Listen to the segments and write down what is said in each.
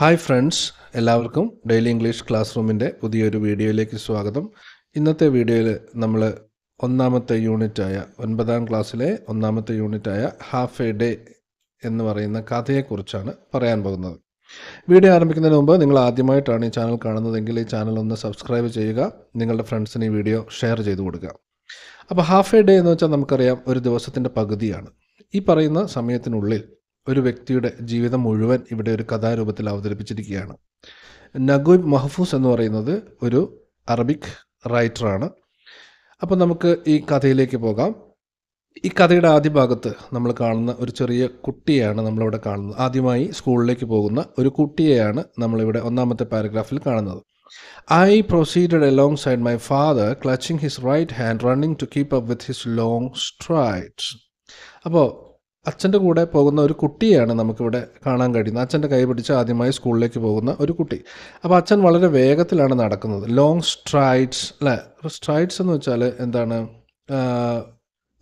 Hi friends എല്ലാവർക്കും daily English class റൂമിൻ്റെ പുതിയൊരു വീഡിയോയിലേക്ക് സ്വാഗതം ഇന്നത്തെ വീഡിയോയിൽ നമ്മൾ ഒന്നാമത്തെ യൂണിറ്റായ ഒൻപതാം ക്ലാസ്സിലെ ഒന്നാമത്തെ യൂണിറ്റായ ഹാഫ് എ ഡേ എന്ന് പറയുന്ന കഥയെക്കുറിച്ചാണ് പറയാൻ പോകുന്നത് വീഡിയോ ആരംഭിക്കുന്നതിന് മുമ്പ് നിങ്ങൾ ആദ്യമായിട്ടാണ് ഈ ചാനൽ കാണുന്നതെങ്കിൽ ഈ ചാനൽ ഒന്ന് സബ്സ്ക്രൈബ് ചെയ്യുക നിങ്ങളുടെ ഫ്രണ്ട്സിന് ഈ വീഡിയോ ഷെയർ ചെയ്ത് കൊടുക്കുക അപ്പോൾ ഹാഫ് എ ഡേ എന്ന് വെച്ചാൽ നമുക്കറിയാം ഒരു ദിവസത്തിൻ്റെ പകുതിയാണ് ഈ പറയുന്ന സമയത്തിനുള്ളിൽ ഒരു വ്യക്തിയുടെ ജീവിതം മുഴുവൻ ഇവിടെ ഒരു കഥാരൂപത്തിൽ അവതരിപ്പിച്ചിരിക്കുകയാണ് നഗൂബ് മഹഫൂസ് എന്ന് പറയുന്നത് ഒരു അറബിക് റൈറ്ററാണ് അപ്പോൾ നമുക്ക് ഈ കഥയിലേക്ക് പോകാം ഈ കഥയുടെ ആദ്യ ഭാഗത്ത് നമ്മൾ കാണുന്ന ഒരു ചെറിയ കുട്ടിയാണ് നമ്മളിവിടെ കാണുന്നത് ആദ്യമായി സ്കൂളിലേക്ക് പോകുന്ന ഒരു കുട്ടിയെയാണ് നമ്മളിവിടെ ഒന്നാമത്തെ പാരഗ്രാഫിൽ കാണുന്നത് I proceeded alongside my father clutching his right hand running to keep up with his long strides അപ്പോൾ അച്ഛൻ്റെ കൂടെ പോകുന്ന ഒരു കുട്ടിയെയാണ് നമുക്കിവിടെ കാണാൻ കഴിയുന്നത് അച്ഛൻ്റെ കൈ പിടിച്ച് ആദ്യമായി സ്കൂളിലേക്ക് പോകുന്ന ഒരു കുട്ടി അപ്പോൾ അച്ഛൻ വളരെ വേഗത്തിലാണ് നടക്കുന്നത് ലോങ് സ്ട്രൈഡ്സ് അല്ലേ സ്ട്രൈഡ്സ് എന്ന് വെച്ചാൽ എന്താണ്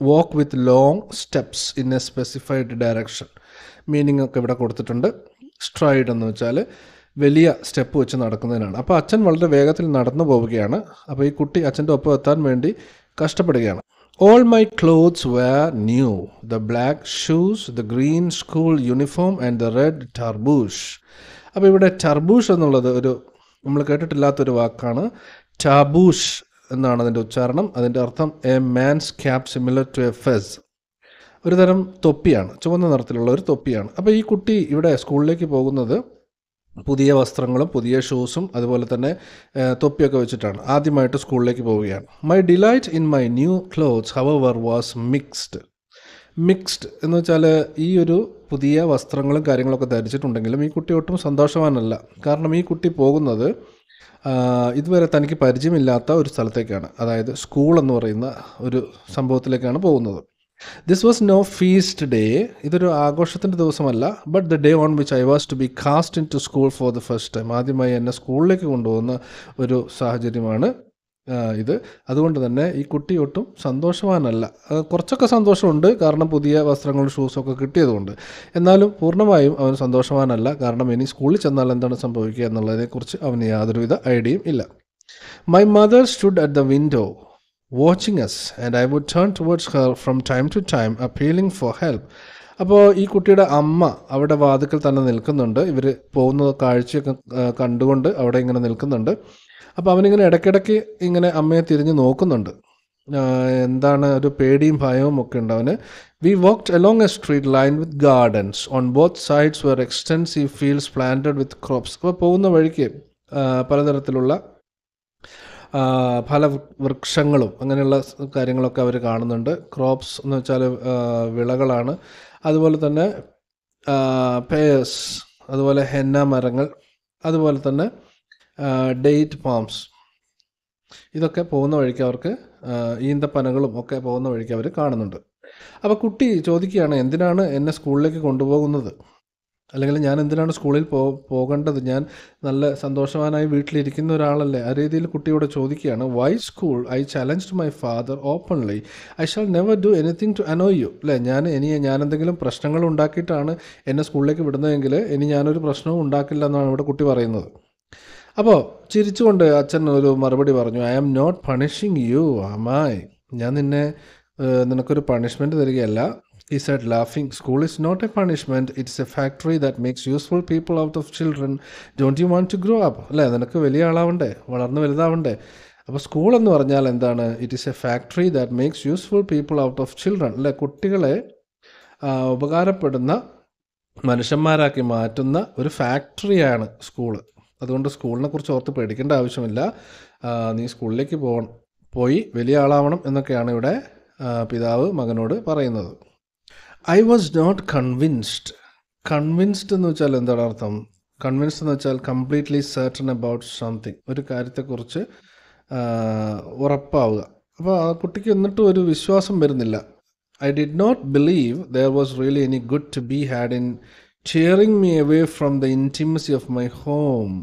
walk with long steps in a specified direction meaning ഒക്കെ ഇവിടെ കൊടുത്തിട്ടുണ്ട് സ്ട്രൈഡ് എന്ന് വെച്ചാൽ വലിയ സ്റ്റെപ്പ് വെച്ച് നടക്കുന്നതിനാണ് അപ്പോൾ അച്ഛൻ വളരെ വേഗത്തിൽ നടന്നു പോവുകയാണ് അപ്പോൾ ഈ കുട്ടി അച്ഛൻ്റെ ഒപ്പം എത്താൻ വേണ്ടി കഷ്ടപ്പെടുകയാണ് All my clothes were new the black shoes, the green school uniform, and the red tarbush. അപ്പോൾ ഇവിടെ ടർബൂഷ് എന്നുള്ളത് ഒരു നമ്മൾ കേട്ടിട്ടില്ലാത്തൊരു വാക്കാണ് ടാബൂഷ് എന്നാണ് അതിൻ്റെ ഉച്ചാരണം അതിൻ്റെ അർത്ഥം a man's cap similar to a fez ഒരു തരം തൊപ്പിയാണ് ചുവന്ന നിറത്തിലുള്ള ഒരു തൊപ്പിയാണ് അപ്പോൾ ഈ കുട്ടി ഇവിടെ സ്കൂളിലേക്ക് പോകുന്നത് പുതിയ വസ്ത്രങ്ങളും പുതിയ ഷൂസും അതുപോലെ തന്നെ തൊപ്പിയൊക്കെ വെച്ചിട്ടാണ് ആദ്യമായിട്ട് സ്കൂളിലേക്ക് പോവുകയാണ് my delight in my new clothes however was mixed mixed എന്ന് വെച്ചാൽ ഈ ഒരു പുതിയ വസ്ത്രങ്ങളും കാര്യങ്ങളൊക്കെ ധരിച്ചിട്ടുണ്ടെങ്കിലും ഈ കുട്ടി ഒട്ടും സന്തോഷവാനല്ല കാരണം ഈ കുട്ടി പോകുന്നത് ഇതുവരെ തനിക്ക് പരിചയമില്ലാത്ത ഒരു സ്ഥലത്തേക്കാണ് അതായത് സ്കൂൾ എന്ന് പറയുന്ന ഒരു സംഭവത്തിലേക്കാണ് പോകുന്നത് this was no feast day ഇതൊരു ആഘോഷത്തിൻ്റെ ദിവസമല്ല but the day on which I was to be cast into school for the first time ആദ്യമായി എന്നെ സ്കൂളിലേക്ക് കൊണ്ടുപോകുന്ന ഒരു സാഹചര്യമാണ് ഇത് അതുകൊണ്ട് തന്നെ ഈ കുട്ടി ഒട്ടും സന്തോഷവാനല്ല കുറച്ചൊക്കെ സന്തോഷമുണ്ട് കാരണം പുതിയ വസ്ത്രങ്ങളും ഷൂസൊക്കെ കിട്ടിയതുകൊണ്ട് എന്നാലും പൂർണ്ണമായും അവൻ സന്തോഷവാനല്ല കാരണം ഇനി സ്കൂളിൽ ചെന്നാൽ എന്താണ് സംഭവിക്കുക എന്നുള്ളതിനെക്കുറിച്ച് അവന് യാതൊരുവിധ ഐഡിയയും ഇല്ല my mother stood at the window watching us and I would turn towards her from time to time appealing for help അപ്പോൾ ഈ കുട്ടിയുടെ അമ്മ അവിടെ വാതിക്കൽ തന്നെ നിൽക്കുന്നുണ്ട് ഇവർ പോകുന്ന കാഴ്ചയൊക്കെ കണ്ടുകൊണ്ട് അവിടെ ഇങ്ങനെ നിൽക്കുന്നുണ്ട് അപ്പോൾ അവനിങ്ങനെ ഇടയ്ക്കിടയ്ക്ക് ഇങ്ങനെ അമ്മയെ തിരിഞ്ഞ് നോക്കുന്നുണ്ട് എന്താണ് ഒരു പേടിയും ഭയവും ഒക്കെ ഉണ്ട് അവന് we walked along a street lined with gardens on both sides were extensive fields planted with crops അപ്പോൾ പോകുന്ന വഴിക്ക് പലതരത്തിലുള്ള ഫലവൃക്ഷങ്ങളും അങ്ങനെയുള്ള കാര്യങ്ങളൊക്കെ അവർ കാണുന്നുണ്ട് ക്രോപ്സ് എന്ന് വെച്ചാൽ വിളകളാണ് അതുപോലെ തന്നെ പേഴ്സ് അതുപോലെ ഹെന്ന മരങ്ങൾ അതുപോലെ തന്നെ ഡേറ്റ് ഫാംസ് ഇതൊക്കെ പോകുന്ന വഴിക്ക് അവർക്ക് ഈന്തപ്പനകളും ഒക്കെ പോകുന്ന വഴിക്ക് അവർ കാണുന്നുണ്ട് അപ്പോൾ കുട്ടി ചോദിക്കുകയാണ് എന്തിനാണ് എന്നെ സ്കൂളിലേക്ക് കൊണ്ടുപോകുന്നത് അല്ലെങ്കിൽ ഞാൻ എന്തിനാണ് സ്കൂളിൽ പോ പോകേണ്ടത് ഞാൻ നല്ല സന്തോഷവാനായി വീട്ടിലിരിക്കുന്ന ഒരാളല്ലേ ആ രീതിയിൽ കുട്ടിയോട് ചോദിക്കുകയാണ് why school I challenged my father openly I shall never do anything to annoy you അല്ലേ ഞാൻ ഇനി ഞാൻ എന്തെങ്കിലും പ്രശ്നങ്ങൾ ഉണ്ടാക്കിയിട്ടാണ് എന്നെ സ്കൂളിലേക്ക് വിടുന്നതെങ്കിൽ ഇനി ഞാനൊരു പ്രശ്നവും ഉണ്ടാക്കില്ല എന്നാണ് ഇവിടെ കുട്ടി പറയുന്നത് അപ്പോൾ ചിരിച്ചുകൊണ്ട് അച്ഛൻ ഒരു മറുപടി പറഞ്ഞു I am not punishing you അമായ് ഞാൻ നിന്നെ നിനക്കൊരു പണിഷ്മെൻറ്റ് തരികയല്ല He said, laughing, School is not a punishment, it's a factory that makes useful people out of children. Don't you want to grow up? അല്ലേ നിനക്ക് വലിയ ആളാവണ്ടേ വളർന്ന് വലുതാവണ്ടേ അപ്പോൾ സ്കൂൾ എന്ന് പറഞ്ഞാൽ എന്താണ് it is a factory that makes useful people out of children അല്ലെ കുട്ടികളെ ഉപകാരപ്പെടുന്ന മനുഷ്യന്മാരാക്കി മാറ്റുന്ന ഒരു ഫാക്ടറിയാണ് സ്കൂള് അതുകൊണ്ട് സ്കൂളിനെ കുറിച്ച് ഓർത്ത് പേടിക്കേണ്ട ആവശ്യമില്ല നീ സ്കൂളിലേക്ക് പോകണം പോയി വലിയ ആളാവണം എന്നൊക്കെയാണ് ഇവിടെ പിതാവ് മകനോട് പറയുന്നത് I was not convinced convinced എന്ന് വെച്ചാൽ എന്താണ് അർത്ഥം കൺവിൻസ്ഡ് എന്ന് വെച്ചാൽ കംപ്ലീറ്റ്ലി സെർട്ടൺ അബൌട്ട് സംതിങ് ഒരു കാര്യത്തെക്കുറിച്ച് ഉറപ്പാവുക അപ്പോൾ ആ കുട്ടിക്ക് എന്നിട്ടും ഒരു വിശ്വാസം വരുന്നില്ല I did not believe there was really any good to be had in tearing me away from the intimacy of my home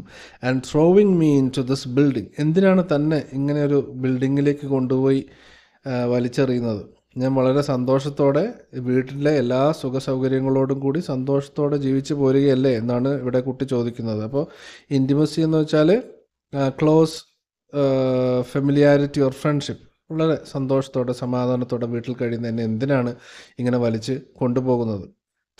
and throwing me into this building എന്തിനാണ് തന്നെ ഇങ്ങനെ ഒരു ബിൽഡിങ്ങിലേക്ക് കൊണ്ടുപോയി വലിച്ചെറിയുന്നത് ഞാൻ വളരെ സന്തോഷത്തോടെ വീട്ടിലെ എല്ലാ സുഖ സൗകര്യങ്ങളോടും കൂടി സന്തോഷത്തോടെ ജീവിച്ചു പോരുകയല്ലേ എന്നാണ് ഇവിടെ കുട്ടി ചോദിക്കുന്നത് അപ്പോൾ ഇൻറ്റിമസി എന്ന് വെച്ചാൽ ക്ലോസ് ഫെമിലിയാരിറ്റി ഓർ ഫ്രണ്ട്ഷിപ്പ് വളരെ സന്തോഷത്തോടെ സമാധാനത്തോടെ വീട്ടിൽ കഴിയുന്ന എന്നെ എന്തിനാണ് ഇങ്ങനെ വലിച്ച് കൊണ്ടുപോകുന്നത്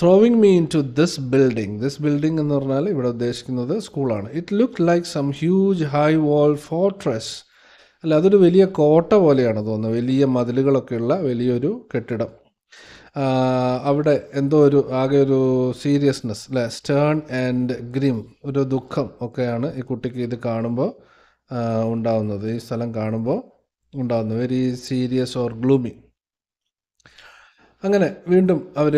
throwing me to this building this building എന്ന് പറഞ്ഞാൽ ഇവിടെ ഉദ്ദേശിക്കുന്നത് സ്കൂളാണ് it look like some huge high wall fortress അല്ല അതൊരു വലിയ കോട്ട പോലെയാണ് തോന്നുന്നത് വലിയ മതിലുകളൊക്കെയുള്ള വലിയൊരു കെട്ടിടം അവിടെ എന്തോ ഒരു ആകെ ഒരു സീരിയസ്നെസ് അല്ലെ സ്റ്റേൺ ആൻഡ് ഗ്രിം ഒരു ദുഃഖം ഒക്കെയാണ് ഈ കുട്ടിക്ക് ഇത് കാണുമ്പോൾ ഉണ്ടാവുന്നത് ഈ സ്ഥലം കാണുമ്പോൾ ഉണ്ടാകുന്നത് വെരി സീരിയസ് ഓർ ഗ്ലൂമി അങ്ങനെ വീണ്ടും അവർ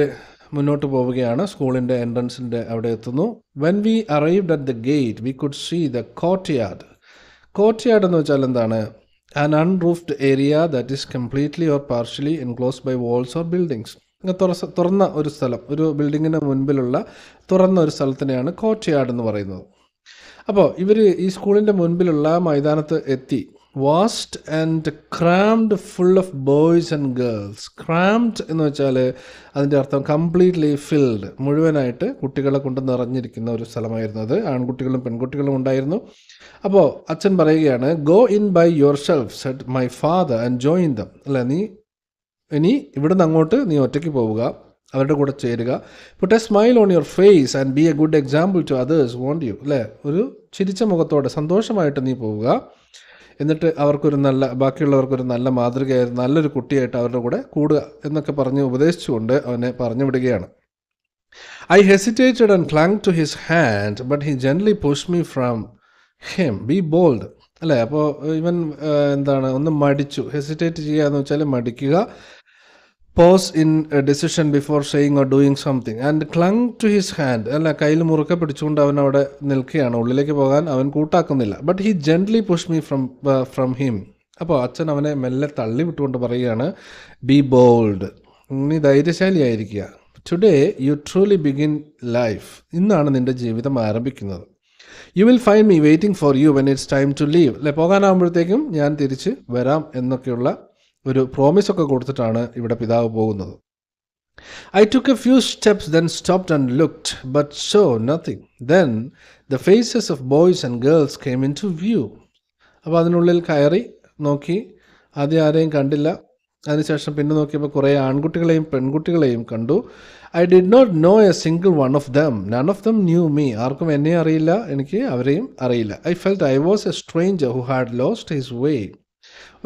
മുന്നോട്ട് പോവുകയാണ് സ്കൂളിൻ്റെ എൻട്രൻസിൻ്റെ അവിടെ എത്തുന്നു when we arrived at the gate we could see the courtyard courtyard എന്ന് വെച്ചാൽ എന്താണ് an unroofed area that is completely or partially enclose by walls or buildings തുറന്ന ഒരു സ്ഥലം ഒരു ബിൽഡിങ്ങിന് മുൻപിലുള്ള തുറന്ന ഒരു സ്ഥലത്തിനെയാണ് കോർട്ട് യാർഡ് എന്ന് പറയുന്നത് അപ്പോൾ ഇവർ ഈ സ്കൂളിൻ്റെ മുൻപിലുള്ള മൈതാനത്ത് എത്തി vast and crammed full of boys and girls crammed എന്ന് വെച്ചാൽ അതിൻ്റെ അർത്ഥം കംപ്ലീറ്റ്ലി ഫിൽഡ് മുഴുവനായിട്ട് കുട്ടികളെ കൊണ്ട് നിറഞ്ഞിരിക്കുന്ന ഒരു സ്ഥലമായിരുന്നു അത് ആൺകുട്ടികളും പെൺകുട്ടികളും ഉണ്ടായിരുന്നു അപ്പോൾ അച്ഛൻ പറയുകയാണ് go in by yourself said my father and join them അല്ല നീ ഇനി ഇവിടുന്ന് അങ്ങോട്ട് നീ ഒറ്റയ്ക്ക് പോവുക അവരുടെ കൂടെ ചേരുക put a smile on your face and be a good example to others won't you അല്ലേ ഒരു ചിരിച്ച മുഖത്തോടെ സന്തോഷമായിട്ട് നീ പോവുക എന്നിട്ട് അവർക്കൊരു നല്ല ബാക്കിയുള്ളവർക്കൊരു നല്ല മാതൃകയായിരുന്നു നല്ലൊരു കുട്ടിയായിട്ട് അവരുടെ കൂടെ കൂടുക എന്നൊക്കെ പറഞ്ഞ് ഉപദേശിച്ചുകൊണ്ട് അവനെ പറഞ്ഞു വിടുകയാണ് I hesitated and clung to his hand but he generally push me from him be bold അല്ലേ അപ്പോൾ ഇവൻ എന്താണ് ഒന്ന് മടിച്ചു ഹെസിറ്റേറ്റ് ചെയ്യുക എന്ന് വെച്ചാൽ മടിക്കുക pause in decision before saying or doing something and clung to his hand അല്ല കയ്യിൽ മുറുക്കെ പിടിച്ചുകൊണ്ട് അവൻ അവിടെ നിൽക്കുകയാണ് ഉള്ളിലേക്ക് പോകാൻ അവൻ കൂട്ടാക്കുന്നില്ല but he gently push me from from him അപ്പോൾ അച്ഛൻ അവനെ മെല്ലെ തള്ളി വിട്ടുകൊണ്ട് പറയുകയാണ് ബി ബോൾഡ് നീ ധൈര്യശാലി ആയിരിക്കുക today you truly begin life ഇന്നാണ് നിൻ്റെ ജീവിതം ആരംഭിക്കുന്നത് you will find me waiting for you when it's time to leave അല്ലെ പോകാനാകുമ്പോഴത്തേക്കും ഞാൻ തിരിച്ച് വരാം എന്നൊക്കെയുള്ള ഒരു പ്രോമിസൊക്കെ കൊടുത്തിട്ടാണ് ഇവിടെ പിതാവ് പോകുന്നത് took a few steps steps, then and looked but saw nothing nothing. The faces of boys and girls came into view അപ്പോൾ അതിനുള്ളിൽ കയറി നോക്കി ആദ്യം ആരെയും കണ്ടില്ല അതിനുശേഷം പിന്നെ നോക്കിയപ്പോൾ കുറേ ആൺകുട്ടികളെയും പെൺകുട്ടികളെയും കണ്ടു I did not know a single one of them none of them knew me ആർക്കും എന്നെ അറിയില്ല എനിക്ക് അവരെയും അറിയില്ല I felt I was a stranger who had lost his way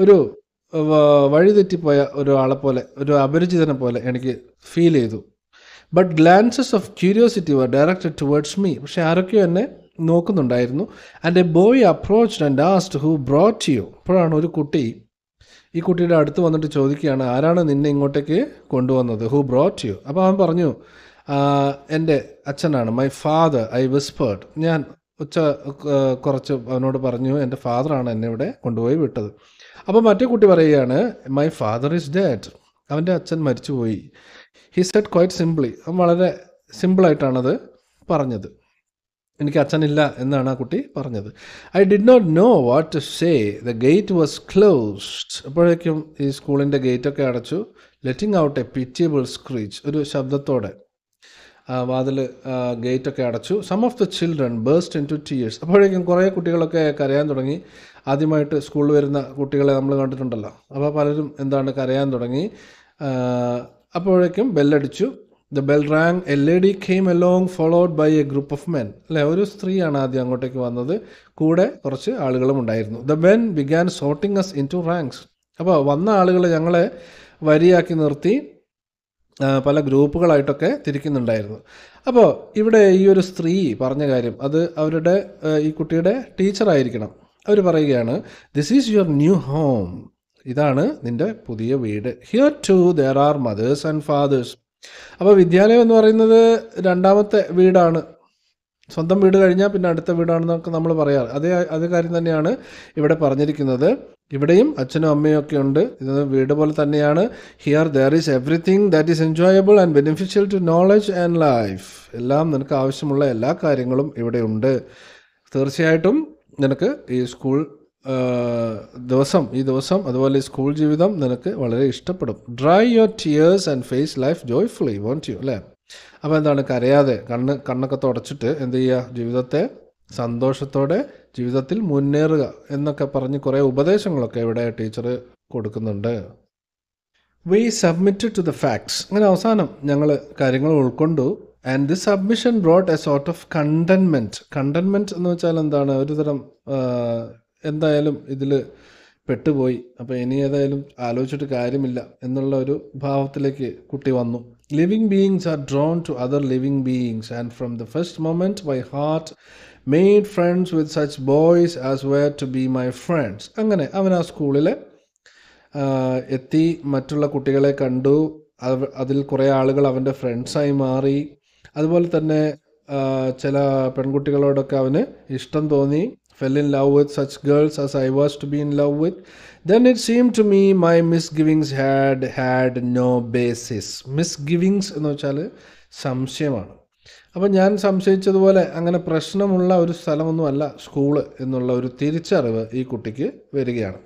ഒരു വഴിതെറ്റിപ്പോയ ഒരാളെ പോലെ ഒരു അപരിചിതനെ പോലെ എനിക്ക് ഫീൽ ചെയ്തു but glances of curiosity were directed towards me പക്ഷെ ആരൊക്കെയോ എന്നെ നോക്കുന്നുണ്ടായിരുന്നു and a boy approach and asked who brought you അപ്പോഴാണ് ഒരു കുട്ടി ഈ കുട്ടിയുടെ അടുത്ത് വന്നിട്ട് ചോദിക്കുകയാണ് ആരാണ് നിന്നെ ഇങ്ങോട്ടേക്ക് കൊണ്ടുവന്നത് ഹു ബ്രോട്ട് യു അപ്പോൾ അവൻ പറഞ്ഞു എൻ്റെ അച്ഛനാണ് മൈ ഫാദർ ഐ വിസ്പേർഡ് ഞാൻ ഉച്ച കുറച്ച് അവനോട് പറഞ്ഞു എൻ്റെ ഫാദറാണ് എന്നെ ഇവിടെ കൊണ്ടുപോയി വിട്ടത് അപ്പോൾ മറ്റേ കുട്ടി പറയുകയാണ് മൈ ഫാദർ ഈസ് ഡാഡ് അവൻ്റെ അച്ഛൻ മരിച്ചുപോയി ഹി സെഡ് ക്വൈറ്റ് അവൻ വളരെ സിമ്പിളായിട്ടാണത് പറഞ്ഞത് എനിക്ക് അച്ഛനില്ല എന്നാണ് ആ കുട്ടി പറഞ്ഞത് I did not know what to say the gate was closed അപ്പോഴേക്കും ഈ സ്കൂളിൻ്റെ ഗേറ്റൊക്കെ അടച്ചു letting out a pitiable screech ഒരു ശബ്ദത്തോടെ വാതിൽ ഗേറ്റൊക്കെ അടച്ചു some of the children burst into tears അപ്പോഴേക്കും കുറേ കുട്ടികളൊക്കെ കരയാൻ തുടങ്ങി ആദ്യമായിട്ട് സ്കൂളിൽ വരുന്ന കുട്ടികളെ നമ്മൾ കണ്ടിട്ടുണ്ടല്ലോ അപ്പോൾ പലരും എന്താണ് കരയാൻ തുടങ്ങി അപ്പോഴേക്കും ബെല്ലടിച്ചു the bell rang a lady came along followed by a group of men അല്ലെ ഒരു സ്ത്രീയാണ് ആദ്യം അങ്ങോട്ടേക്ക് വന്നത് കൂടെ കുറച്ച് ആളുകളും ഉണ്ടായിരുന്നു the men began sorting us into ranks അപ്പോൾ വന്ന ആളുകൾ ഞങ്ങളെ വരിയാക്കി നിർത്തി പല ഗ്രൂപ്പുകളായിട്ടൊക്കെ തിരിക്കുന്നുണ്ടായിരുന്നു അപ്പോൾ ഇവിടെ ഈ ഒരു സ്ത്രീ പറഞ്ഞ കാര്യം അത് അവരുടെ ഈ കുട്ടിയുടെ ടീച്ചറായിരിക്കണം അവർ പറയുകയാണ് this is your new home ഇതാണ് നിൻ്റെ പുതിയ വീട് here too there are mothers and fathers അപ്പോൾ വിദ്യാലയം എന്ന് പറയുന്നത് രണ്ടാമത്തെ വീടാണ് സ്വന്തം വീട് കഴിഞ്ഞാൽ പിന്നെ അടുത്ത വീടാണെന്നൊക്കെ നമ്മൾ പറയാറ് അതേ അതേ കാര്യം തന്നെയാണ് ഇവിടെ പറഞ്ഞിരിക്കുന്നത് ഇവിടെയും അച്ഛനും അമ്മയും ഒക്കെ ഉണ്ട് ഇത് വീട് പോലെ തന്നെയാണ് here there is everything that is enjoyable and beneficial to knowledge and life എല്ലാം നിനക്ക് ആവശ്യമുള്ള എല്ലാ കാര്യങ്ങളും ഇവിടെ ഉണ്ട് തീർച്ചയായിട്ടും നിനക്ക് ഈ സ്കൂൾ ദിവസം ഈ ദിവസം അതുപോലെ സ്കൂൾ ജീവിതം നിനക്ക് വളരെ ഇഷ്ടപ്പെടും dry your tears and face life joyfully won't you അല്ലേ അപ്പോൾ എന്താണ് കരയാതെ കണ്ണ് കണ്ണൊക്കെ തുടച്ചിട്ട് എന്ത് ചെയ്യുക ജീവിതത്തെ സന്തോഷത്തോടെ ജീവിതത്തിൽ മുന്നേറുക എന്നൊക്കെ പറഞ്ഞ് കുറേ ഉപദേശങ്ങളൊക്കെ ഇവിടെ ടീച്ചർ കൊടുക്കുന്നുണ്ട് we submitted to the facts അങ്ങനെ അവസാനം ഞങ്ങൾ കാര്യങ്ങൾ ഉൾക്കൊണ്ടു and this submission brought a sort of contentment contentment എന്ന് വെച്ചാൽ എന്താണ് ഒരു തരം എന്തായാലും ഇതിൽ പെട്ടുപോയി അപ്പോൾ ഇനി ഏതായാലും ആലോചിച്ചിട്ട് കാര്യമില്ല എന്നുള്ള ഒരു ഭാവത്തിലേക്ക് കുട്ടി വന്നു living beings are drawn to other living beings and from the first moment my heart made friends with such boys as were to be my friends അങ്ങനെ അവൻ ആ സ്കൂളിൽ എത്തി മറ്റുള്ള കുട്ടികളെ കണ്ടു അതിൽ കുറേ ആളുകൾ അവൻ്റെ ഫ്രണ്ട്സായി മാറി അതുപോലെ തന്നെ ചില പെൺകുട്ടികളോടൊക്കെ അവന് ഇഷ്ടം തോന്നി fell in love with such girls as I was to be in love with then it seem to me my misgivings had had no basis misgivings എന്ന് വെച്ചാൽ സംശയമാണ് അപ്പോൾ ഞാൻ സംശയിച്ചതുപോലെ അങ്ങനെ പ്രശ്നമുള്ള ഒരു സ്ഥലമൊന്നുമല്ല സ്കൂള് എന്നുള്ള ഒരു തിരിച്ചറിവ് ഈ കുട്ടിക്ക് വരികയാണ്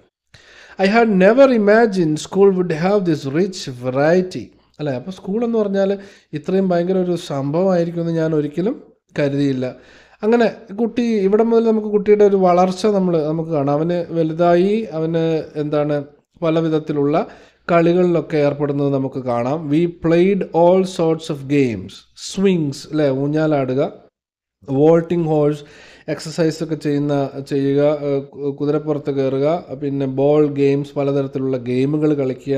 I had never imagine school would have this rich variety അല്ലേ അപ്പം സ്കൂളെന്ന് പറഞ്ഞാൽ ഇത്രയും ഭയങ്കര ഒരു സംഭവമായിരിക്കുമെന്ന് ഞാൻ ഒരിക്കലും കരുതിയില്ല അങ്ങനെ കുട്ടി ഇവിടെ മുതൽ നമുക്ക് കുട്ടിയുടെ ഒരു വളർച്ച നമ്മൾ നമുക്ക് കാണാം അവന് വലുതായി അവന് എന്താണ് പല വിധത്തിലുള്ള കളികളിലൊക്കെ ഏർപ്പെടുന്നത് നമുക്ക് കാണാം we played all sorts of games swings അല്ലേ ഊഞ്ഞാലാടുക വോൾട്ടിംഗ് ഹോൾസ് എക്സസൈസൊക്കെ ചെയ്യുന്ന ചെയ്യുക കുതിരപ്പുറത്ത് കയറുക പിന്നെ ബോൾ ഗെയിംസ് പലതരത്തിലുള്ള ഗെയിമുകൾ കളിക്കുക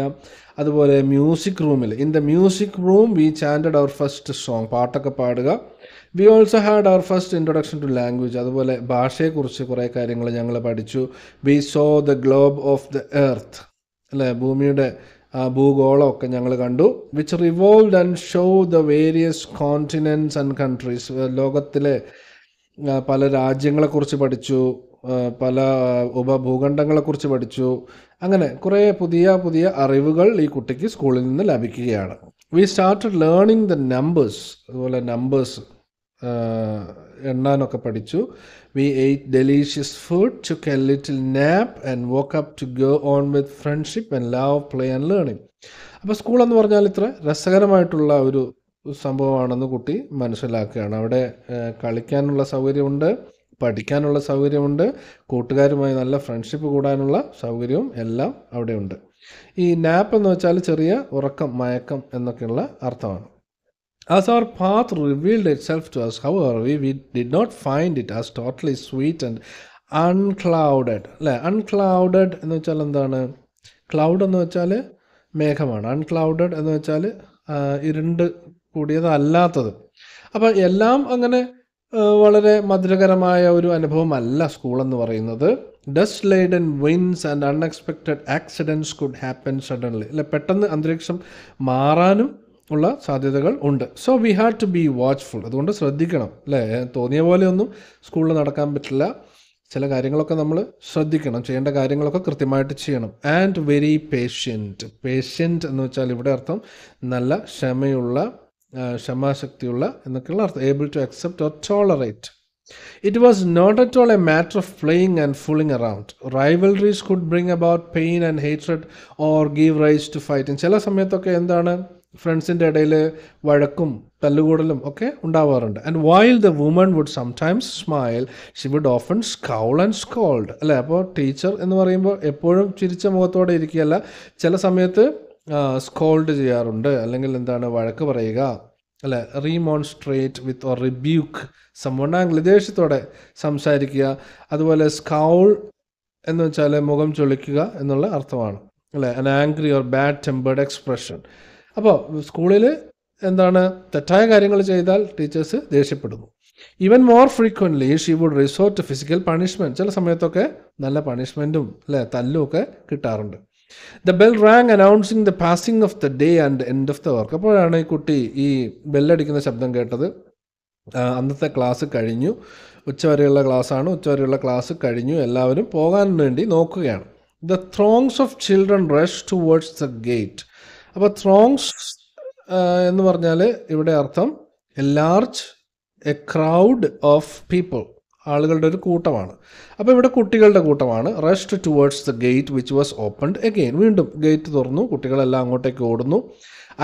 അതുപോലെ മ്യൂസിക് റൂമിൽ in the music room we chanted our first song പാട്ടൊക്കെ പാടുക we also had our first introduction to language അതുപോലെ ഭാഷയെക്കുറിച്ച് കുറേ കാര്യങ്ങൾ ഞങ്ങൾ പഠിച്ചു we saw the globe of the earth അല്ലേ ഭൂമിയുടെ ഭൂഗോളമൊക്കെ ഞങ്ങൾ കണ്ടു which revolve and show the various continents and countries ലോകത്തിലെ പല രാജ്യങ്ങളെക്കുറിച്ച് പഠിച്ചു പല ഉപഭൂഖണ്ഡങ്ങളെക്കുറിച്ച് പഠിച്ചു അങ്ങനെ കുറേ പുതിയ പുതിയ അറിവുകൾ ഈ കുട്ടിക്ക് സ്കൂളിൽ നിന്ന് ലഭിക്കുകയാണ് we started learning the numbers അതുപോലെ നമ്പേഴ്സ് എണ്ണാനൊക്കെ പഠിച്ചു we ate delicious food took little nap and woke up to go on with friendship and love play and learning അപ്പോൾ സ്കൂൾ എന്ന് പറഞ്ഞാൽ ഇത്ര രസകരമായിട്ടുള്ള ഒരു സംഭവമാണെന്ന് കുട്ടി മനസ്സിലാക്കുകയാണ് അവിടെ കളിക്കാനുള്ള സൗകര്യമുണ്ട് പഠിക്കാനുള്ള സൗകര്യമുണ്ട് കൂട്ടുകാരുമായി നല്ല ഫ്രണ്ട്ഷിപ്പ് കൂടാനുള്ള സൗകര്യവും എല്ലാം അവിടെയുണ്ട് ഈ നാപ്പ് എന്ന് വെച്ചാൽ ചെറിയ ഉറക്കം മയക്കം എന്നൊക്കെയുള്ള അർത്ഥമാണ് as our path revealed itself to us how our we we did not find it as totally sweet and unclouded അല്ലേ അൺക്ലൗഡഡ് എന്ന് വെച്ചാൽ എന്താണ് ക്ലൗഡ് എന്ന് വെച്ചാൽ മേഘമാണ് അൺക്ലൗഡഡ് എന്ന് വെച്ചാൽ ഇരുണ്ട് കൂടിയതല്ലാത്തത് അപ്പം എല്ലാം അങ്ങനെ വളരെ മധുരകരമായ ഒരു അനുഭവമല്ല സ്കൂളെന്ന് പറയുന്നത് dust laden winds and unexpected accidents could happen suddenly അല്ലെ പെട്ടെന്ന് അന്തരീക്ഷം മാറാനും ഉള്ള സാധ്യതകൾ ഉണ്ട് so we had to be watchful അതുകൊണ്ട് ശ്രദ്ധിക്കണം അല്ലേ തോന്നിയ പോലെയൊന്നും സ്കൂളിൽ നടക്കാൻ പറ്റില്ല ചില കാര്യങ്ങളൊക്കെ നമ്മൾ ശ്രദ്ധിക്കണം ചെയ്യേണ്ട കാര്യങ്ങളൊക്കെ കൃത്യമായിട്ട് ചെയ്യണം ആൻഡ് വെരി പേഷ്യൻറ്റ് പേഷ്യൻറ്റ് എന്ന് വെച്ചാൽ ഇവിടെ അർത്ഥം നല്ല ക്ഷമയുള്ള ക്ഷമാശക്തിയുള്ള എന്നൊക്കെയുള്ള അർത്ഥം able to accept or tolerate it was not at all a matter of playing and fooling around rivalries could bring about pain and hatred or give rise to fighting ചില സമയത്തൊക്കെ എന്താണ് ഫ്രണ്ട്സിൻ്റെ ഇടയിൽ വഴക്കും തല്ലുകൂടലും ഒക്കെ ഉണ്ടാവാറുണ്ട് and while the woman would sometimes smile she would often scowl and scold അല്ലേ അപ്പോൾ ടീച്ചർ എന്ന് പറയുമ്പോൾ എപ്പോഴും ചിരിച്ച മുഖത്തോടെ ഇരിക്കുകയല്ല ചില സമയത്ത് സ്കോൾഡ് ചെയ്യാറുണ്ട് അല്ലെങ്കിൽ എന്താണ് വഴക്ക് പറയുക അല്ലെ remonstrate with or rebuke summon ദേഷ്യത്തോടെ സംസാരിക്കുക അതുപോലെ സ്കൗൾ എന്ന് വെച്ചാൽ മുഖം ചൊളിക്കുക എന്നുള്ള അർത്ഥമാണ് അല്ലെ an angry or bad tempered expression അപ്പോൾ സ്കൂളിൽ എന്താണ് തെറ്റായ കാര്യങ്ങൾ ചെയ്താൽ ടീച്ചേഴ്സ് ദേഷ്യപ്പെടുന്നു even more frequently she would resort to physical punishment ചില സമയത്തൊക്കെ നല്ല പണിഷ്മെൻറ്റും അല്ലെ തല്ലും ഒക്കെ കിട്ടാറുണ്ട് the bell rang announcing the passing of the day and end of the work അപ്പോഴാണ് ഈ കുട്ടി ഈ ബെല്ലടിക്കുന്ന ശബ്ദം കേട്ടത് അന്നത്തെ ക്ലാസ് കഴിഞ്ഞു ഉച്ചവരെയുള്ള ക്ലാസ്സാണ് ഉച്ചവരെയുള്ള ക്ലാസ് കഴിഞ്ഞു എല്ലാവരും പോകാൻ വേണ്ടി നോക്കുകയാണ് the throngs of children rush towards the gate അപ്പോൾ ത്രോങ്സ് എന്ന് പറഞ്ഞാൽ ഇവിടെ അർത്ഥം a large a crowd of people ആളുകളുടെ ഒരു കൂട്ടമാണ് അപ്പോൾ ഇവിടെ കുട്ടികളുടെ കൂട്ടമാണ് rushed towards the gate which was opened again വീണ്ടും ഗേറ്റ് തുറന്നു കുട്ടികളെല്ലാം അങ്ങോട്ടേക്ക് ഓടുന്നു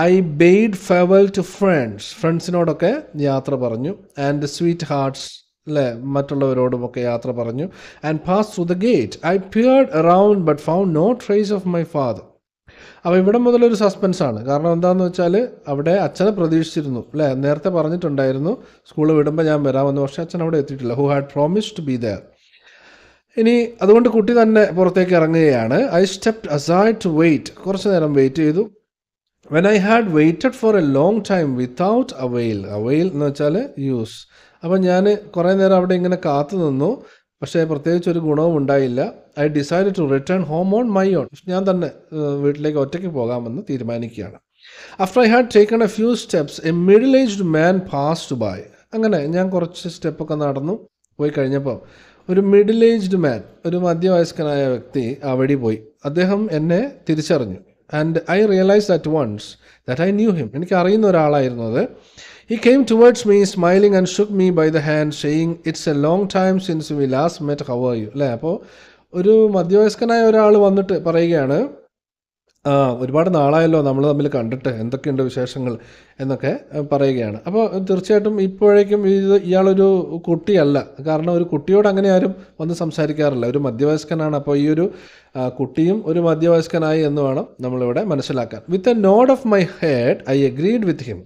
I bade farewell to friends ഫ്രണ്ട്സിനോടൊക്കെ യാത്ര പറഞ്ഞു ആൻഡ് സ്വീറ്റ് ഹാർട്ട്സ് അല്ലേ മറ്റുള്ളവരോടുമൊക്കെ യാത്ര പറഞ്ഞു and pass through the gate I peered around but found no trace of my father അപ്പോൾ ഇവിടെ മുതലൊരു സസ്പെൻസാണ് കാരണം എന്താണെന്ന് വെച്ചാൽ അവിടെ അച്ഛനെ പ്രതീക്ഷിച്ചിരുന്നു അല്ലേ നേരത്തെ പറഞ്ഞിട്ടുണ്ടായിരുന്നു സ്കൂൾ വിടുമ്പോൾ ഞാൻ വരാമെന്ന് പക്ഷേ അച്ഛൻ അവിടെ എത്തിയിട്ടില്ല who had promise to be there ഇനി അതുകൊണ്ട് കുട്ടി തന്നെ പുറത്തേക്ക് ഇറങ്ങുകയാണ് I step aside to wait കുറച്ച് നേരം വെയിറ്റ് ചെയ്തു when I had waited for a long time without avail avail എന്ന് വെച്ചാൽ യൂസ് അപ്പം ഞാൻ കുറേ നേരം അവിടെ ഇങ്ങനെ കാത്തു നിന്നു പക്ഷേ പ്രത്യേകിച്ച് ഒരു ഗുണവും ഉണ്ടായില്ല I decide to return home on my own ഞാൻ തന്നെ വീട്ടിലേക്ക് ഒറ്റയ്ക്ക് പോകാമെന്ന് തീരുമാനിക്കുകയാണ് after I had taken a few steps a middle aged man passed by അങ്ങനെ ഞാൻ കുറച്ച് സ്റ്റെപ്പൊക്കെ നടന്നു പോയി കഴിഞ്ഞപ്പോൾ ഒരു മിഡിൽ ഏജ്ഡ് മാൻ ഒരു മധ്യവയസ്കനായ വ്യക്തി ആ വഴി പോയി അദ്ദേഹം എന്നെ തിരിച്ചറിഞ്ഞു and I realise at once that I knew him എനിക്ക് അറിയുന്ന ഒരാളായിരുന്നത് He came towards me, smiling, and shook me by the hand, saying, It's a long time since we last met, how are you? അല്ലേ അപ്പോൾ ഒരു മധ്യവയസ്കനായ ഒരാൾ വന്നിട്ട് പറയുകയാണ് ആ ഒരുപാട് നാളായല്ലോ നമ്മൾ തമ്മിൽ കണ്ടിട്ട് എന്തൊക്കെയുണ്ട് വിശേഷങ്ങൾ എന്നൊക്കെ പറയുകയാണ് അപ്പോൾ തീർച്ചയായിട്ടും ഇപ്പോഴേക്കും ഇത് ഇയാളൊരു കുട്ടിയല്ല കാരണം ഒരു കുട്ടിയോട് അങ്ങനെ ആരും വന്ന് സംസാരിക്കാറില്ല ഒരു മധ്യവയസ്കനാണ് അപ്പോൾ ഈ ഒരു കുട്ടിയും ഒരു മധ്യവയസ്കനായി എന്ന് വേണം നമ്മളിവിടെ മനസ്സിലാക്കാൻ with a nod of my head I agreed with him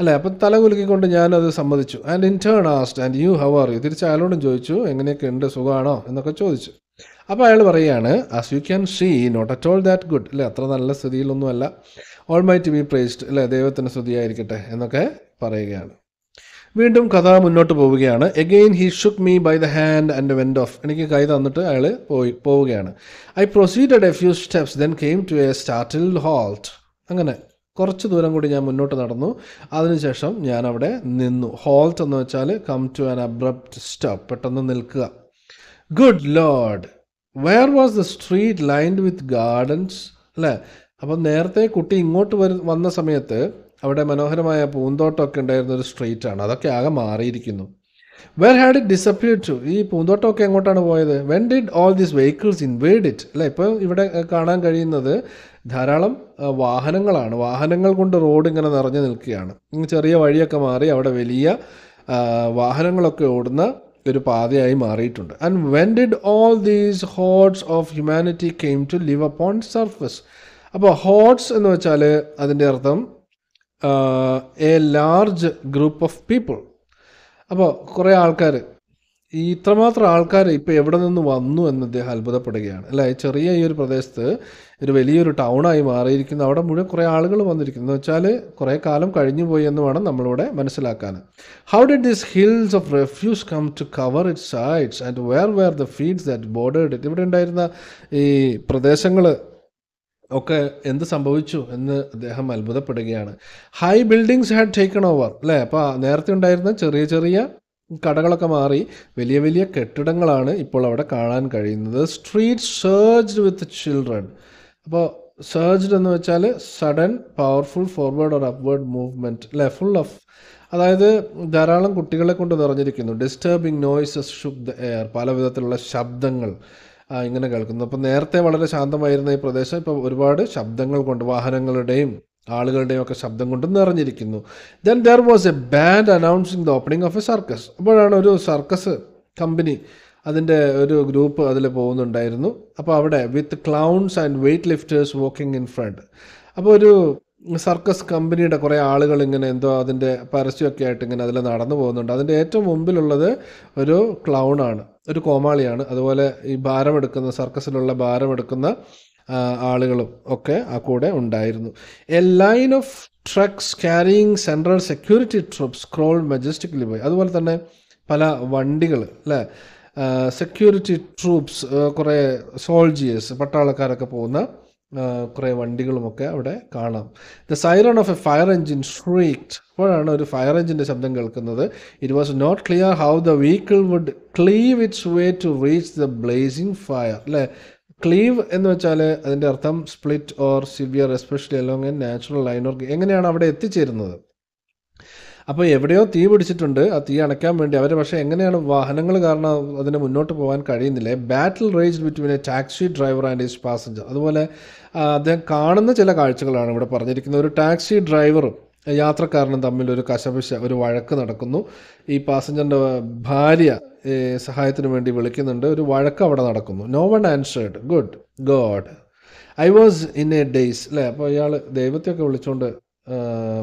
അല്ലേ അപ്പം തല കുലുക്കിക്കൊണ്ട് ഞാനത് സമ്മതിച്ചു and in turn asked and you how are you തിരിച്ച് അയാളോടും ചോദിച്ചു എങ്ങനെയൊക്കെ ഉണ്ട് സുഖമാണോ എന്നൊക്കെ ചോദിച്ചു അപ്പോൾ അയാൾ പറയുകയാണ് as you can see not at all that good അല്ലേ അത്ര നല്ല സ്ഥിതിയിലൊന്നുമല്ല almighty be praised അല്ലേ ദൈവത്തിന് സ്തുതിയായിരിക്കട്ടെ എന്നൊക്കെ പറയുകയാണ് വീണ്ടും കഥ മുന്നോട്ട് പോവുകയാണ് again he shook me by the hand and went off എനിക്ക് കൈ തന്നിട്ട് അയാൾ പോയി പോവുകയാണ് I proceed a few steps then came to a startled halt അങ്ങനെ കുറച്ച് ദൂരം കൂടി ഞാൻ മുന്നോട്ട് നടന്നു അതിനുശേഷം ഞാൻ അവിടെ നിന്നു ഹോൾട്ട് എന്ന് വെച്ചാൽ come to an abrupt stop പെട്ടെന്ന് നിൽക്കുക good lord where was the street lined with gardens അല്ലേ അപ്പം നേരത്തെ കുട്ടി ഇങ്ങോട്ട് വരു വന്ന സമയത്ത് അവിടെ മനോഹരമായ പൂന്തോട്ടമൊക്കെ ഉണ്ടായിരുന്ന ഒരു സ്ട്രീറ്റാണ് അതൊക്കെ ആകെ മാറിയിരിക്കുന്നു where had it disappear to ഈ പൂന്തോട്ടമൊക്കെ എങ്ങോട്ടാണ് പോയത് when did all these vehicles invade it അല്ലേ ഇപ്പോൾ ഇവിടെ കാണാൻ കഴിയുന്നത് ധാരാളം വാഹനങ്ങളാണ് വാഹനങ്ങൾ കൊണ്ട് റോഡ് ഇങ്ങനെ നിറഞ്ഞു നിൽക്കുകയാണ് ചെറിയ വഴിയൊക്കെ മാറി അവിടെ വലിയ വാഹനങ്ങളൊക്കെ ഓടുന്ന ഒരു പാതയായി മാറിയിട്ടുണ്ട് and when did all these hordes of humanity came to live upon surface അപ്പോൾ ഹോട്ട്സ് എന്ന് വെച്ചാൽ അതിൻ്റെ അർത്ഥം a large group of people അപ്പോൾ കുറേ ആൾക്കാർ ഇത്രമാത്രം ആൾക്കാർ ഇപ്പോൾ എവിടെ നിന്ന് വന്നു എന്ന് അദ്ദേഹം അത്ഭുതപ്പെടുകയാണ് അല്ലേ ചെറിയ ഈ ഒരു പ്രദേശത്ത് ഒരു വലിയൊരു ടൗണായി മാറിയിരിക്കുന്ന അവിടെ മുഴുവൻ കുറേ ആളുകൾ വന്നിരിക്കുന്നു എന്ന് വെച്ചാൽ കുറേ കാലം കഴിഞ്ഞു പോയി എന്ന് വേണം നമ്മളിവിടെ മനസ്സിലാക്കാൻ how did this hills of refuse come to cover its sides and where were the fields that bordered ഇവിടെ ഉണ്ടായിരുന്ന ഈ പ്രദേശങ്ങൾ ഒക്കെ എന്ത് സംഭവിച്ചു എന്ന് അദ്ദേഹം അത്ഭുതപ്പെടുകയാണ് high buildings had taken over അല്ലേ അപ്പോൾ നേരത്തെ ഉണ്ടായിരുന്ന ചെറിയ ചെറിയ കടകളൊക്കെ മാറി വലിയ വലിയ കെട്ടിടങ്ങളാണ് ഇപ്പോൾ അവിടെ കാണാൻ കഴിയുന്നത് സ്ട്രീറ്റ് സേർജ് വിത്ത് ചിൽഡ്രൻ അപ്പോൾ സേർജ്ഡ് എന്ന് വെച്ചാൽ sudden powerful forward or upward movement അല്ലേ ഫുൾ ഓഫ് അതായത് ധാരാളം കുട്ടികളെ കൊണ്ട് നിറഞ്ഞിരിക്കുന്നു disturbing noises shook the air പല വിധത്തിലുള്ള ശബ്ദങ്ങൾ ഇങ്ങനെ കേൾക്കുന്നത് അപ്പോൾ നേരത്തെ വളരെ ശാന്തമായിരുന്ന ഈ പ്രദേശം ഇപ്പോൾ ഒരുപാട് ശബ്ദങ്ങൾ കൊണ്ട് വാഹനങ്ങളുടെയും ആളുകളുടെയും ഒക്കെ ശബ്ദം കൊണ്ട് നിറഞ്ഞിരിക്കുന്നു then there was a band announcing the opening of a circus അപ്പോഴാണ് ഒരു സർക്കസ് കമ്പനി അതിൻ്റെ ഒരു ഗ്രൂപ്പ് അതിൽ പോകുന്നുണ്ടായിരുന്നു അപ്പോൾ അവിടെ with clowns and weight lifters walking in front അപ്പോൾ ഒരു സർക്കസ് കമ്പനിയുടെ കുറേ ആളുകൾ ഇങ്ങനെ എന്തോ അതിൻ്റെ പരസ്യമൊക്കെ ആയിട്ട് ഇങ്ങനെ അതിൽ നടന്നു പോകുന്നുണ്ട് അതിൻ്റെ ഏറ്റവും മുമ്പിലുള്ളത് ഒരു ക്ലൗണാണ് ഒരു കോമാളിയാണ് അതുപോലെ ഈ ഭാരമെടുക്കുന്ന സർക്കസിലുള്ള ഭാരമെടുക്കുന്ന ആളുകളും ഒക്കെ ആ കൂടെ ഉണ്ടായിരുന്നു a line of trucks carrying central security troops crawl majestically പോയി അതുപോലെ തന്നെ പല വണ്ടികൾ അല്ലേ സെക്യൂരിറ്റി ട്രൂപ്സ് കുറേ സോൾജിയേഴ്സ് പട്ടാളക്കാരൊക്കെ പോകുന്ന കുറേ വണ്ടികളുമൊക്കെ അവിടെ കാണാം the siren of a fire engine shrieked അപ്പോഴാണ് ഒരു ഫയർ എഞ്ചിൻ്റെ ശബ്ദം കേൾക്കുന്നത് it was not clear how the vehicle would cleave its way to reach the blazing fire അല്ലേ ക്ലീവ് എന്ന് വെച്ചാൽ അതിൻ്റെ അർത്ഥം split or sever especially along A natural line or എങ്ങനെയാണ് അവിടെ എത്തിച്ചേരുന്നത് അപ്പോൾ എവിടെയോ തീ പിടിച്ചിട്ടുണ്ട് ആ തീ അണയ്ക്കാൻ വേണ്ടി അവർ പക്ഷേ എങ്ങനെയാണ് വാഹനങ്ങൾ കാരണം അതിന് മുന്നോട്ട് പോകാൻ കഴിയുന്നില്ല battle rage between a taxi driver and his passenger അതുപോലെ അദ്ദേഹം കാണുന്ന ചില കാഴ്ചകളാണ് ഇവിടെ പറഞ്ഞിരിക്കുന്നത് ഒരു ടാക്സി ഡ്രൈവറും യാത്രക്കാരനും തമ്മിൽ ഒരു കശപിശ ഒരു വഴക്ക് നടക്കുന്നു ഈ പാസഞ്ചറിൻ്റെ ഭാര്യ സഹായത്തിന് വേണ്ടി വിളിക്കുന്നുണ്ട് ഒരു വഴക്ക് അവിടെ നടക്കുന്നു no one answered good god I was in a daze അല്ലേ അപ്പോൾ ഇയാൾ ദൈവത്തെയൊക്കെ വിളിച്ചുകൊണ്ട്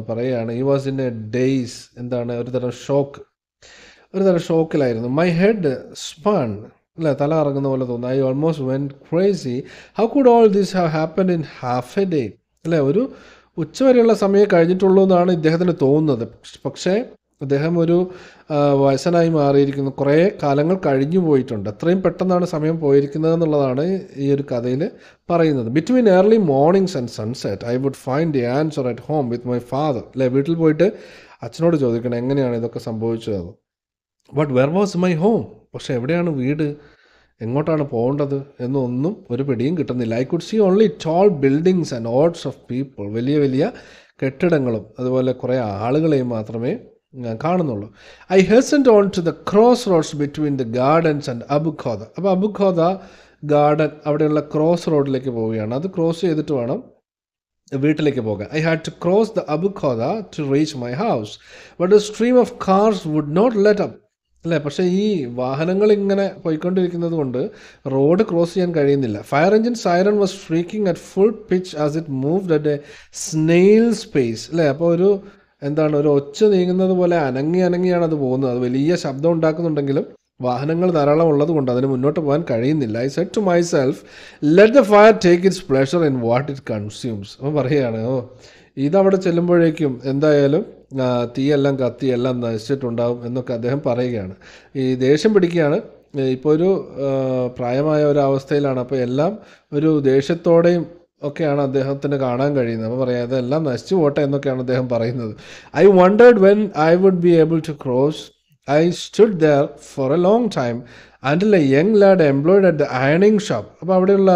പറയുകയാണ് ഈ വാസ് ഇൻ എ ഡേയ്സ് എന്താണ് ഒരു തരം ഷോക്ക് ഒരു തരം ഷോക്കിലായിരുന്നു മൈ ഹെഡ് സ്പൺ അല്ലേ തല ഇറങ്ങുന്ന പോലെ തോന്നുന്നു I almost went crazy how could all this have happen in half a day അല്ലേ ഒരു ഉച്ചവരെയുള്ള സമയം കഴിഞ്ഞിട്ടുള്ളൂ എന്നാണ് ഇദ്ദേഹത്തിന് തോന്നുന്നത് പക്ഷേ അദ്ദേഹം ഒരു വയസ്സനായി മാറിയിരിക്കുന്നു കുറേ കാലങ്ങൾ കഴിഞ്ഞു പോയിട്ടുണ്ട് അത്രയും പെട്ടെന്നാണ് സമയം പോയിരിക്കുന്നത് എന്നുള്ളതാണ് ഈ ഒരു കഥയിൽ പറയുന്നത് between early mornings and sunset I would find the answer at home with my father അല്ലെ വീട്ടിൽ പോയിട്ട് അച്ഛനോട് ചോദിക്കണം എങ്ങനെയാണ് ഇതൊക്കെ സംഭവിച്ചത് but where was my home പക്ഷെ എവിടെയാണ് വീട് എങ്ങോട്ടാണ് പോകേണ്ടത് എന്നൊന്നും ഒരു പിടിയും കിട്ടുന്നില്ല I could see only tall buildings and hordes of people വലിയ വലിയ കെട്ടിടങ്ങളും അതുപോലെ കുറേ ആളുകളെയും മാത്രമേ കാണുന്നുള്ളൂ I hastened on to the crossroads between the gardens and അബുഖോദ അപ്പോൾ അബുഖോദ ഗാർഡൻ അവിടെയുള്ള ക്രോസ് റോഡിലേക്ക് പോവുകയാണ് അത് ക്രോസ് ചെയ്തിട്ട് വേണം വീട്ടിലേക്ക് പോകാൻ I had to cross the Abu Khoda to reach my house but the stream of cars would not let up അല്ലേ പക്ഷേ ഈ വാഹനങ്ങൾ ഇങ്ങനെ പോയിക്കൊണ്ടിരിക്കുന്നത് കൊണ്ട് റോഡ് ക്രോസ് ചെയ്യാൻ കഴിയുന്നില്ല fire engine siren was shrieking at full pitch as it move at a snail pace അല്ലേ അപ്പോൾ ഒരു എന്താണ് ഒരു ഒച്ച നീങ്ങുന്നത് പോലെ അനങ്ങി അനങ്ങിയാണ് അത് പോകുന്നത് അത് വലിയ ശബ്ദം ഉണ്ടാക്കുന്നുണ്ടെങ്കിലും വാഹനങ്ങൾ ധാരാളം ഉള്ളത് കൊണ്ട് അതിന് മുന്നോട്ട് പോകാൻ കഴിയുന്നില്ല I said to myself let the fire take its pleasure in what it consumes അപ്പം പറയുകയാണ് ഓ ഇതവിടെ ചെല്ലുമ്പോഴേക്കും എന്തായാലും തീയെല്ലാം കത്തി എല്ലാം നശിച്ചിട്ടുണ്ടാവും എന്നൊക്കെ അദ്ദേഹം പറയുകയാണ് ഈ ദേഷ്യം പിടിക്കുകയാണ് ഇപ്പോൾ ഒരു പ്രായമായ ഒരു അവസ്ഥയിലാണ് അപ്പോൾ എല്ലാം ഒരു ദേഷ്യത്തോടെയും ഒക്കെയാണ് അദ്ദേഹത്തിന് കാണാൻ കഴിയുന്നത് അപ്പോൾ പറയാം അതെല്ലാം നശിച്ചു പോട്ടെ എന്നൊക്കെയാണ് അദ്ദേഹം പറയുന്നത് I wondered when I would be able to cross I stood there for a long time and the young lad employed at the അയണിങ് ഷോപ്പ് അപ്പോൾ അവിടെയുള്ള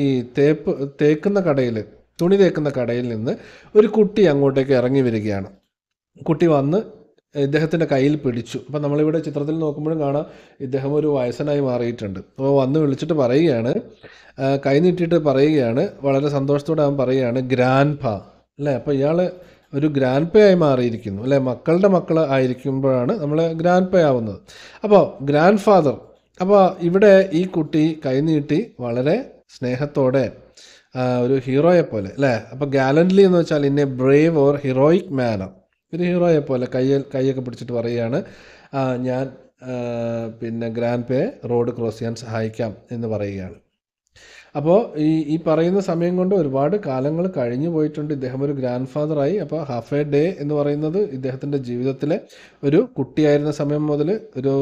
ഈ തേപ്പ് തേക്കുന്ന കടയിൽ തുണി തേക്കുന്ന കടയിൽ നിന്ന് ഒരു കുട്ടി അങ്ങോട്ടേക്ക് ഇറങ്ങി വരികയാണ് കുട്ടി വന്ന് ഇദ്ദേഹത്തിൻ്റെ കയ്യിൽ പിടിച്ചു അപ്പം നമ്മളിവിടെ ചിത്രത്തിൽ നോക്കുമ്പോഴും കാണാം ഇദ്ദേഹം ഒരു വയസ്സനായി മാറിയിട്ടുണ്ട് അപ്പോൾ വന്ന് വിളിച്ചിട്ട് പറയുകയാണ് കൈ നീട്ടിയിട്ട് പറയുകയാണ് വളരെ സന്തോഷത്തോടെ അവൻ പറയുകയാണ് ഗ്രാൻഡ് ഫ അല്ലേ അപ്പോൾ ഇയാൾ ഒരു ഗ്രാൻഡ് പേ ആയി മാറിയിരിക്കുന്നു അല്ലേ മക്കളുടെ മക്കൾ ആയിരിക്കുമ്പോഴാണ് നമ്മൾ ഗ്രാൻഡ് പേ ആവുന്നത് അപ്പോൾ ഗ്രാൻഡ് ഫാദർ അപ്പോൾ ഇവിടെ ഈ കുട്ടി കൈനീട്ടി വളരെ സ്നേഹത്തോടെ ഒരു ഹീറോയെ പോലെ അല്ലേ അപ്പോൾ ഗാലൻ്റ്ലി എന്ന് വെച്ചാൽ ഇന്നെ ബ്രേവ് ഓർ ഹീറോയിക് മാനർ ഒരു ഹീറോയെ പോലെ കയ്യിൽ കൈയൊക്കെ പിടിച്ചിട്ട് പറയുകയാണ് ഞാൻ പിന്നെ ഗ്രാൻഡ് പേ റോഡ് ക്രോസ് ചെയ്യാൻ സഹായിക്കാം എന്ന് പറയുകയാണ് അപ്പോൾ ഈ ഈ പറയുന്ന സമയം കൊണ്ട് ഒരുപാട് കാലങ്ങൾ കഴിഞ്ഞു പോയിട്ടുണ്ട് ഇദ്ദേഹം ഒരു ഗ്രാൻഡ് ഫാദറായി അപ്പോൾ ഹാഫ് എ ഡേ എന്ന് പറയുന്നത് ഇദ്ദേഹത്തിൻ്റെ ജീവിതത്തിലെ ഒരു കുട്ടിയായിരുന്ന സമയം മുതൽ ഒരു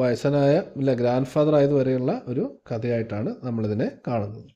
വയസ്സനായ അല്ല ഗ്രാൻഡ് ഫാദർ ആയതുവരെയുള്ള ഒരു കഥയായിട്ടാണ് നമ്മളിതിനെ കാണുന്നത്